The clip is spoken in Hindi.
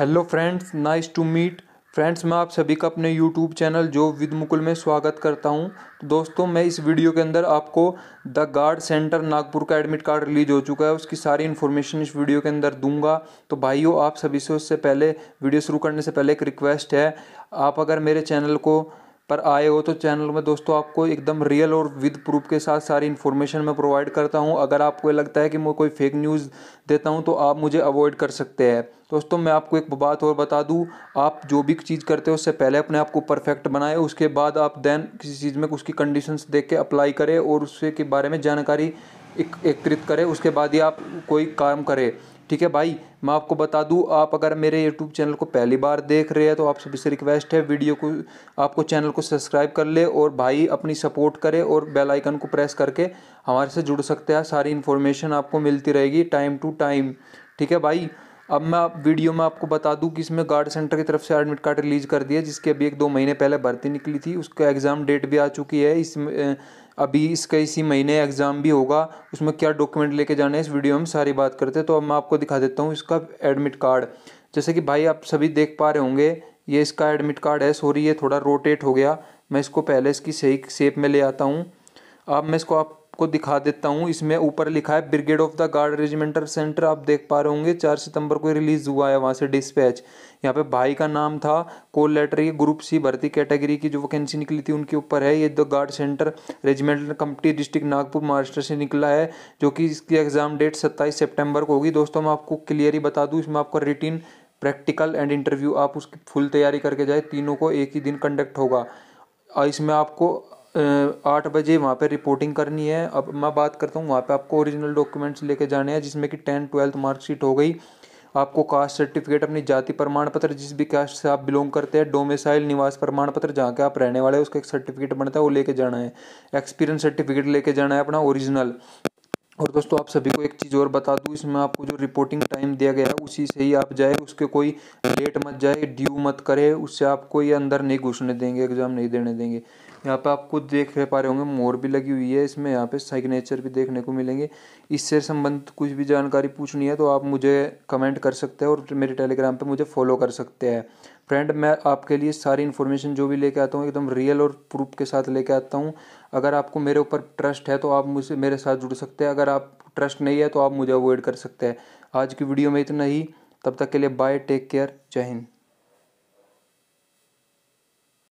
hello friends nice to meet friends मैं आप सभी का अपने यूट्यूब चैनल जो विद मुकुल में स्वागत करता हूं तो दोस्तों मैं इस वीडियो के अंदर आपको द गार्ड सेंटर नागपुर का एडमिट कार्ड रिलीज हो चुका है उसकी सारी इन्फॉर्मेशन इस वीडियो के अंदर दूंगा तो भाइयों आप सभी से उससे पहले वीडियो शुरू करने से पहले एक रिक्वेस्ट है आप अगर मेरे चैनल को पर आए हो तो चैनल में दोस्तों आपको एकदम रियल और विद प्रूफ के साथ सारी इन्फॉर्मेशन मैं प्रोवाइड करता हूँ अगर आपको लगता है कि मैं कोई फेक न्यूज़ देता हूँ तो आप मुझे अवॉइड कर सकते हैं दोस्तों मैं आपको एक बात और बता दूँ आप जो भी चीज़ करते हो उससे पहले अपने आप को परफेक्ट बनाए उसके बाद आप देन किसी चीज़ में उसकी कंडीशंस देख के अप्लाई करें और उसके बारे में जानकारी एकत्रित करें उसके बाद ही आप कोई काम करें ठीक है भाई मैं आपको बता दूँ आप अगर मेरे यूट्यूब चैनल को पहली बार देख रहे हैं तो आप सभी से रिक्वेस्ट है वीडियो को आपको चैनल को सब्सक्राइब कर ले और भाई अपनी सपोर्ट करे और बेल आइकन को प्रेस करके हमारे से जुड़ सकते हैं सारी इन्फॉर्मेशन आपको मिलती रहेगी टाइम टू टाइम ठीक है भाई अब मैं आप वीडियो में आपको बता दूं कि इसमें गार्ड सेंटर की तरफ से एडमिट कार्ड रिलीज कर दिया जिसके अभी एक दो महीने पहले भर्ती निकली थी उसका एग्ज़ाम डेट भी आ चुकी है इस अभी इसका इसी महीने एग्ज़ाम भी होगा उसमें क्या डॉक्यूमेंट लेके जाना है इस वीडियो में सारी बात करते हैं तो अब मैं आपको दिखा देता हूँ इसका एडमिट कार्ड जैसे कि भाई आप सभी देख पा रहे होंगे ये इसका एडमिट कार्ड है सॉरी ये थोड़ा रोटेट हो गया मैं इसको पहले इसकी सही शेप में ले आता हूँ अब मैं इसको आप आपको दिखा देता हूँ इसमें ऊपर लिखा है brigade of the guard regimental centre आप देख पा रहे होंगे चार सितंबर को रिलीज हुआ है वहाँ से डिस्पैच यहाँ पे भाई का नाम था कोल लेटर ये ग्रुप सी भर्ती कैटेगरी की जो वैकेंसी निकली थी उनके ऊपर है ये the guard centre regimental company district Nagpur Maharashtra से निकला है जो कि इसकी एग्जाम डेट सत्ताईस सेप्टेम्बर को होगी दोस्तों मैं आपको क्लियर ही बता दूँ इसमें आपका रिटिन प्रैक्टिकल एंड इंटरव्यू आप उसकी फुल तैयारी करके जाए तीनों को एक ही दिन कंडक्ट होगा और इसमें आपको आठ बजे वहाँ पे रिपोर्टिंग करनी है अब मैं बात करता हूँ वहाँ पे आपको ओरिजिनल डॉक्यूमेंट्स लेके जाने हैं जिसमें कि टेंथ ट्वेल्थ मार्कशीट हो गई आपको कास्ट सर्टिफिकेट अपनी जाति प्रमाण पत्र जिस भी कास्ट से आप बिलोंग करते हैं डोमिसाइल निवास प्रमाण पत्र जहाँ के आप रहने वाले हैं उसका एक सर्टिफिकेट बनता है वो लेके जाना है एक्सपीरियंस सर्टिफिकेट लेके जाना है अपना ओरिजिनल और दोस्तों आप सभी को एक चीज़ और बता दूँ इसमें आपको जो रिपोर्टिंग टाइम दिया गया है उसी से ही आप जाए उसके कोई लेट मत जाए ड्यू मत करे उससे आपको ये अंदर नहीं घुसने देंगे एग्ज़ाम नहीं देने देंगे यहाँ पे आप खुद देख पा रहे होंगे मोर भी लगी हुई है इसमें यहाँ पे साइग्नेचर भी देखने को मिलेंगे इससे संबंधित कुछ भी जानकारी पूछनी है तो आप मुझे कमेंट कर सकते हैं और मेरे टेलीग्राम पे मुझे फॉलो कर सकते हैं फ्रेंड मैं आपके लिए सारी इन्फॉर्मेशन जो भी लेके आता हूँ एकदम रियल और प्रूफ के साथ लेके आता हूँ अगर आपको मेरे ऊपर ट्रस्ट है तो आप मुझसे मेरे साथ जुड़ सकते हैं अगर आप ट्रस्ट नहीं है तो आप मुझे अवॉइड कर सकते हैं आज की वीडियो में इतना ही तब तक के लिए बाय टेक केयर जय हिंद